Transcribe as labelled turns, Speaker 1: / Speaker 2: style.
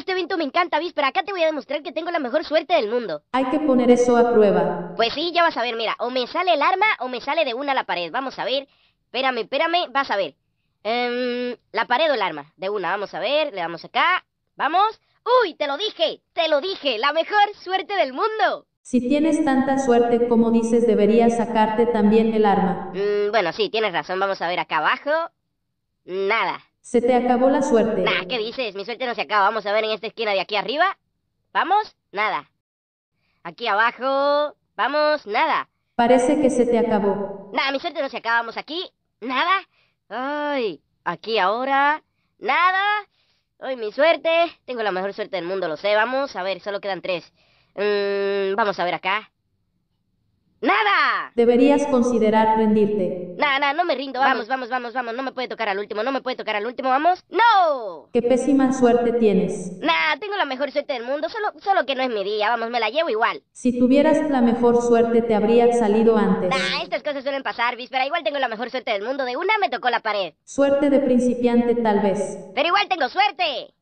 Speaker 1: este evento me encanta, Víspera. Pero acá te voy a demostrar que tengo la mejor suerte del mundo. Hay que poner eso a prueba. Pues sí, ya vas a ver, mira, o me sale el arma o me sale de una la pared. Vamos a ver. Espérame, espérame, vas a ver. Em, la pared o el arma. De una, vamos a ver, le damos acá. Vamos. ¡Uy, te lo dije! ¡Te lo dije! ¡La mejor suerte del mundo! Si tienes
Speaker 2: tanta suerte como dices, deberías sacarte también el arma.
Speaker 1: Mm, bueno, sí, tienes razón. Vamos a ver acá abajo. Nada. Se te acabó la suerte. Nada, ¿qué dices? Mi suerte no se acaba. Vamos a ver en esta esquina de aquí arriba. ¿Vamos? Nada. Aquí abajo. Vamos, nada. Parece que se te acabó. Nada, mi suerte no se acaba. Vamos aquí. Nada. Ay, aquí ahora. Nada. Ay, mi suerte. Tengo la mejor suerte del mundo, lo sé. Vamos a ver, solo quedan tres. Mm, vamos a ver acá. ¡Nada! Ah.
Speaker 2: Deberías considerar rendirte.
Speaker 1: Nah, nah, no me rindo. Vamos, vamos, vamos, vamos. No me puede tocar al último, no me puede tocar al último. Vamos. ¡No!
Speaker 2: Qué pésima suerte
Speaker 1: tienes. Nah, tengo la mejor suerte del mundo. Solo, solo que no es mi día. Vamos, me la llevo igual. Si tuvieras la
Speaker 2: mejor suerte, te habría salido antes. Nah,
Speaker 1: estas cosas suelen pasar, víspera. Igual tengo la mejor suerte del mundo. De una me tocó la pared. Suerte de
Speaker 2: principiante, tal vez.
Speaker 1: Pero igual tengo suerte.